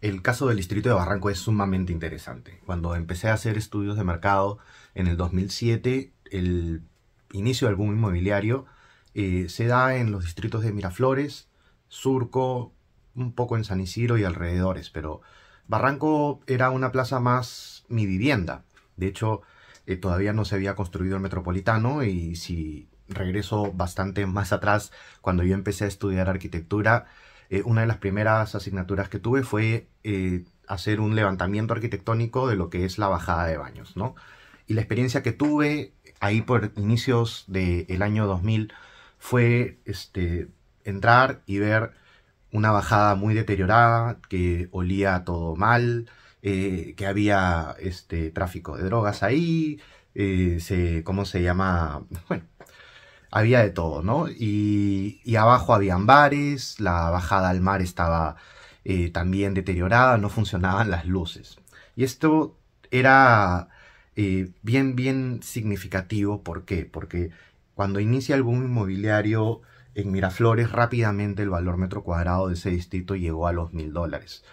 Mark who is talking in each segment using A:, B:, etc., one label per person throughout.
A: El caso del distrito de Barranco es sumamente interesante. Cuando empecé a hacer estudios de mercado en el 2007, el inicio del boom inmobiliario eh, se da en los distritos de Miraflores, Surco, un poco en San Isidro y alrededores, pero Barranco era una plaza más mi vivienda. De hecho, eh, todavía no se había construido el metropolitano y si regreso bastante más atrás, cuando yo empecé a estudiar arquitectura, eh, una de las primeras asignaturas que tuve fue eh, hacer un levantamiento arquitectónico de lo que es la bajada de baños, ¿no? Y la experiencia que tuve ahí por inicios del año 2000 fue este, entrar y ver una bajada muy deteriorada, que olía todo mal, eh, que había este tráfico de drogas ahí, ¿cómo se llama? Bueno, había de todo, ¿no? Y, y abajo habían bares, la bajada al mar estaba eh, también deteriorada, no funcionaban las luces. Y esto era eh, bien, bien significativo, ¿por qué? Porque cuando inicia el boom inmobiliario en Miraflores, rápidamente el valor metro cuadrado de ese distrito llegó a los mil dólares.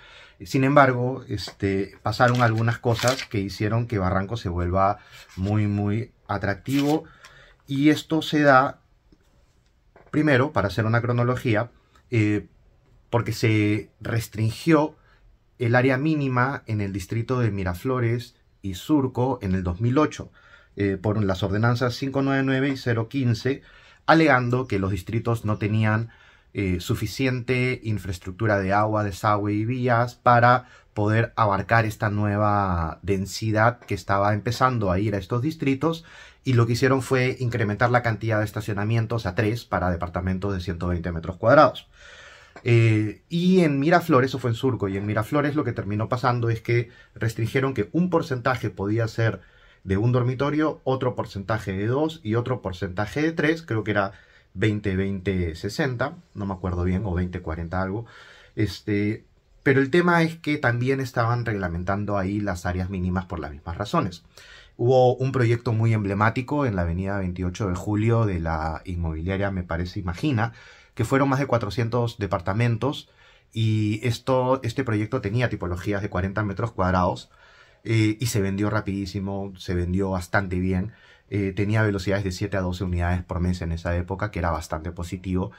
A: Sin embargo, este, pasaron algunas cosas que hicieron que Barranco se vuelva muy, muy atractivo y esto se da, primero, para hacer una cronología, eh, porque se restringió el área mínima en el distrito de Miraflores y Surco en el 2008 eh, por las ordenanzas 599 y 015, alegando que los distritos no tenían eh, suficiente infraestructura de agua, desagüe y vías para poder abarcar esta nueva densidad que estaba empezando a ir a estos distritos y lo que hicieron fue incrementar la cantidad de estacionamientos a tres para departamentos de 120 metros cuadrados. Eh, y en Miraflores, eso fue en Surco, y en Miraflores lo que terminó pasando es que restringieron que un porcentaje podía ser de un dormitorio, otro porcentaje de dos y otro porcentaje de tres. creo que era 20-20-60, no me acuerdo bien, o 20-40 algo. Este, pero el tema es que también estaban reglamentando ahí las áreas mínimas por las mismas razones. Hubo un proyecto muy emblemático en la avenida 28 de julio de la inmobiliaria, me parece, Imagina, que fueron más de 400 departamentos y esto, este proyecto tenía tipologías de 40 metros cuadrados eh, y se vendió rapidísimo, se vendió bastante bien. Eh, tenía velocidades de 7 a 12 unidades por mes en esa época, que era bastante positivo.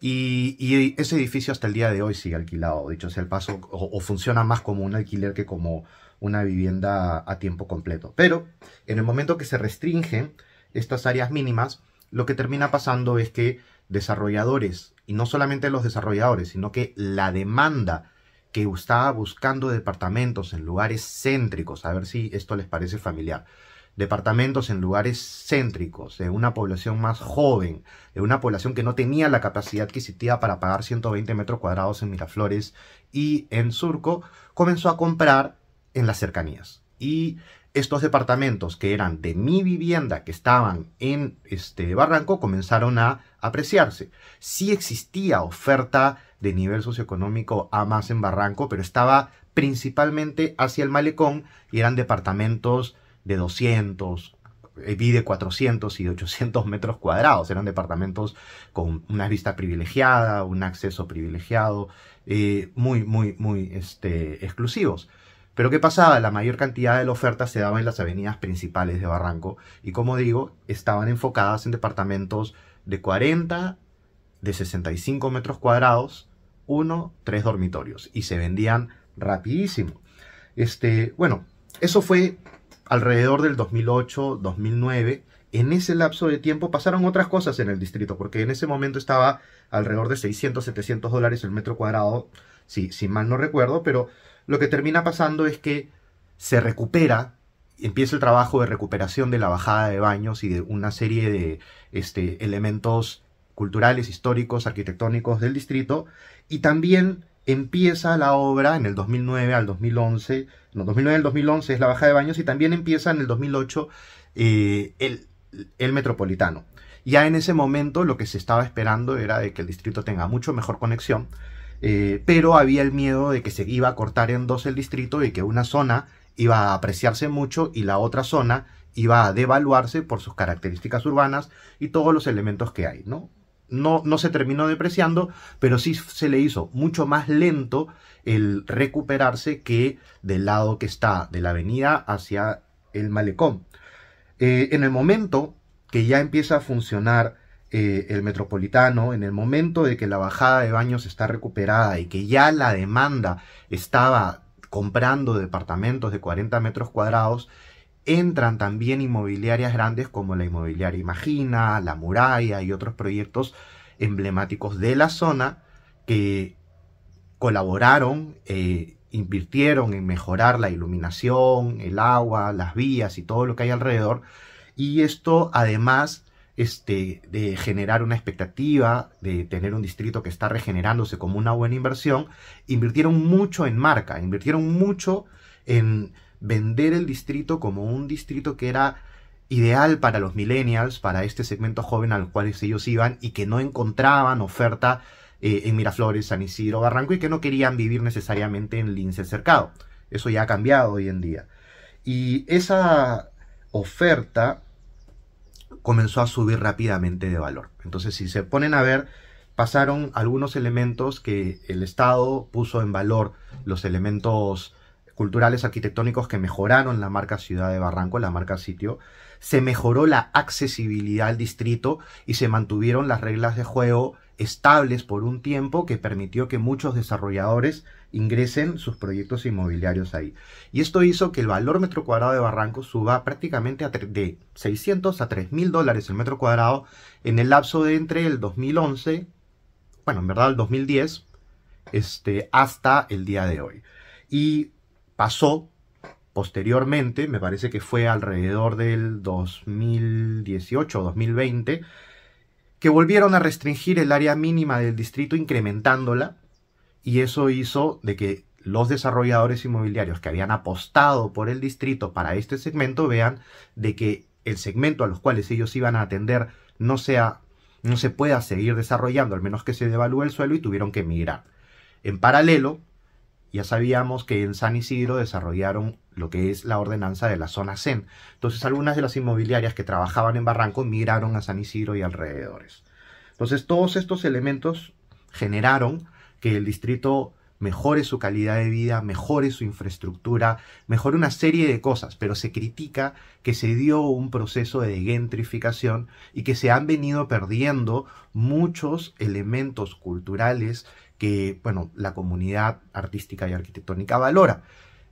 A: Y, ese edificio hasta el día de hoy sigue alquilado, dicho sea el paso, o funciona más como un alquiler que como una vivienda a tiempo completo. Pero en el momento que se restringen estas áreas mínimas, lo que termina pasando es que desarrolladores, y no solamente los desarrolladores, sino que la demanda que estaba buscando departamentos en lugares céntricos, a ver si esto les parece familiar, departamentos en lugares céntricos, de una población más joven, de una población que no tenía la capacidad adquisitiva para pagar 120 metros cuadrados en Miraflores y en Surco, comenzó a comprar en las cercanías. Y estos departamentos que eran de mi vivienda, que estaban en este barranco, comenzaron a apreciarse. Sí existía oferta de nivel socioeconómico a más en barranco, pero estaba principalmente hacia el malecón y eran departamentos de 200, eh, vi de 400 y de 800 metros cuadrados. Eran departamentos con una vista privilegiada, un acceso privilegiado, eh, muy, muy, muy este, exclusivos. Pero ¿qué pasaba? La mayor cantidad de la oferta se daba en las avenidas principales de Barranco y como digo, estaban enfocadas en departamentos de 40, de 65 metros cuadrados, uno, tres dormitorios y se vendían rapidísimo. Este, bueno, eso fue alrededor del 2008, 2009 en ese lapso de tiempo pasaron otras cosas en el distrito, porque en ese momento estaba alrededor de 600, 700 dólares el metro cuadrado, si, mal no recuerdo, pero lo que termina pasando es que se recupera, empieza el trabajo de recuperación de la bajada de baños y de una serie de este, elementos culturales, históricos, arquitectónicos del distrito, y también empieza la obra en el 2009 al 2011, no, 2009 al 2011 es la bajada de baños, y también empieza en el 2008 eh, el, el metropolitano. Ya en ese momento lo que se estaba esperando era de que el distrito tenga mucho mejor conexión, eh, pero había el miedo de que se iba a cortar en dos el distrito y que una zona iba a apreciarse mucho y la otra zona iba a devaluarse por sus características urbanas y todos los elementos que hay, ¿no? No, no se terminó depreciando, pero sí se le hizo mucho más lento el recuperarse que del lado que está de la avenida hacia el malecón. Eh, en el momento que ya empieza a funcionar eh, el metropolitano, en el momento de que la bajada de baños está recuperada y que ya la demanda estaba comprando departamentos de 40 metros cuadrados, entran también inmobiliarias grandes como la inmobiliaria Imagina, la Muralla y otros proyectos emblemáticos de la zona que colaboraron eh, invirtieron en mejorar la iluminación, el agua, las vías y todo lo que hay alrededor. Y esto además este, de generar una expectativa, de tener un distrito que está regenerándose como una buena inversión, invirtieron mucho en marca, invirtieron mucho en vender el distrito como un distrito que era ideal para los millennials, para este segmento joven al cual ellos iban y que no encontraban oferta eh, en Miraflores, San Isidro, Barranco y que no querían vivir necesariamente en Lince Cercado. Eso ya ha cambiado hoy en día. Y esa oferta comenzó a subir rápidamente de valor. Entonces, si se ponen a ver, pasaron algunos elementos que el Estado puso en valor, los elementos culturales arquitectónicos que mejoraron la marca Ciudad de Barranco, la marca sitio, se mejoró la accesibilidad al distrito y se mantuvieron las reglas de juego estables por un tiempo que permitió que muchos desarrolladores ingresen sus proyectos inmobiliarios ahí. Y esto hizo que el valor metro cuadrado de Barranco suba prácticamente de 600 a 3.000 mil dólares el metro cuadrado en el lapso de entre el 2011, bueno, en verdad el 2010, este, hasta el día de hoy. Y pasó posteriormente, me parece que fue alrededor del 2018 o 2020, que volvieron a restringir el área mínima del distrito incrementándola y eso hizo de que los desarrolladores inmobiliarios que habían apostado por el distrito para este segmento vean de que el segmento a los cuales ellos iban a atender no sea no se pueda seguir desarrollando al menos que se devalúe el suelo y tuvieron que emigrar. En paralelo, ya sabíamos que en San Isidro desarrollaron lo que es la ordenanza de la zona Zen. Entonces algunas de las inmobiliarias que trabajaban en Barranco migraron a San Isidro y alrededores. Entonces todos estos elementos generaron que el distrito mejore su calidad de vida, mejore su infraestructura, mejore una serie de cosas, pero se critica que se dio un proceso de gentrificación y que se han venido perdiendo muchos elementos culturales que bueno, la comunidad artística y arquitectónica valora.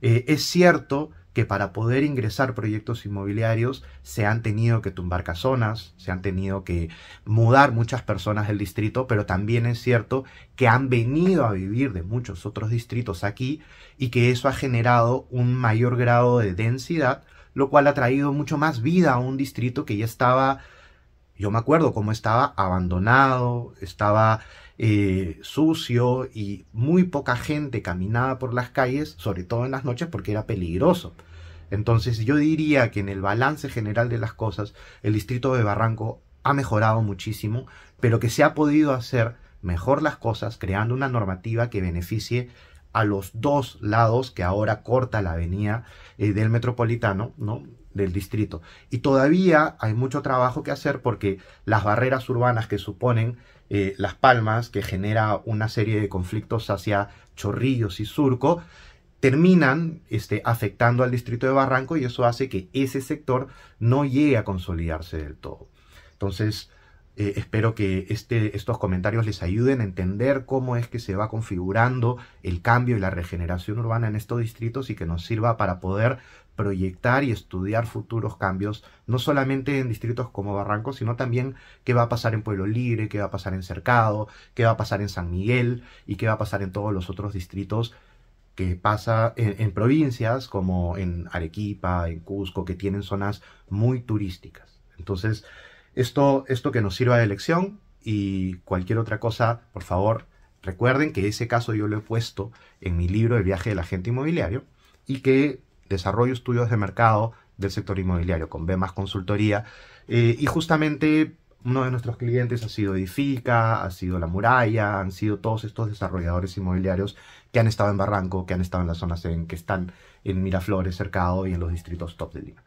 A: Eh, es cierto que para poder ingresar proyectos inmobiliarios se han tenido que tumbar casonas, se han tenido que mudar muchas personas del distrito, pero también es cierto que han venido a vivir de muchos otros distritos aquí y que eso ha generado un mayor grado de densidad, lo cual ha traído mucho más vida a un distrito que ya estaba yo me acuerdo cómo estaba abandonado, estaba eh, sucio y muy poca gente caminaba por las calles, sobre todo en las noches porque era peligroso. Entonces yo diría que en el balance general de las cosas, el distrito de Barranco ha mejorado muchísimo, pero que se ha podido hacer mejor las cosas creando una normativa que beneficie a los dos lados que ahora corta la avenida eh, del metropolitano, ¿no? del distrito. Y todavía hay mucho trabajo que hacer porque las barreras urbanas que suponen eh, Las Palmas, que genera una serie de conflictos hacia Chorrillos y Surco, terminan este, afectando al distrito de Barranco y eso hace que ese sector no llegue a consolidarse del todo. Entonces, eh, espero que este, estos comentarios les ayuden a entender cómo es que se va configurando el cambio y la regeneración urbana en estos distritos y que nos sirva para poder proyectar y estudiar futuros cambios, no solamente en distritos como Barranco, sino también qué va a pasar en Pueblo Libre, qué va a pasar en Cercado, qué va a pasar en San Miguel y qué va a pasar en todos los otros distritos que pasa en, provincias como en Arequipa, en Cusco, que tienen zonas muy turísticas. Entonces, esto, esto que nos sirva de lección y cualquier otra cosa, por favor, recuerden que ese caso yo lo he puesto en mi libro El viaje del agente inmobiliario y que desarrollo estudios de mercado del sector inmobiliario, con B consultoría. Eh, y justamente uno de nuestros clientes ha sido Edifica, ha sido La Muralla, han sido todos estos desarrolladores inmobiliarios que han estado en Barranco, que han estado en las zonas en que están en Miraflores, Cercado y en los distritos top de Lima.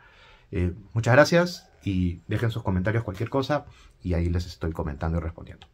A: Eh, muchas gracias y dejen sus comentarios cualquier cosa y ahí les estoy comentando y respondiendo.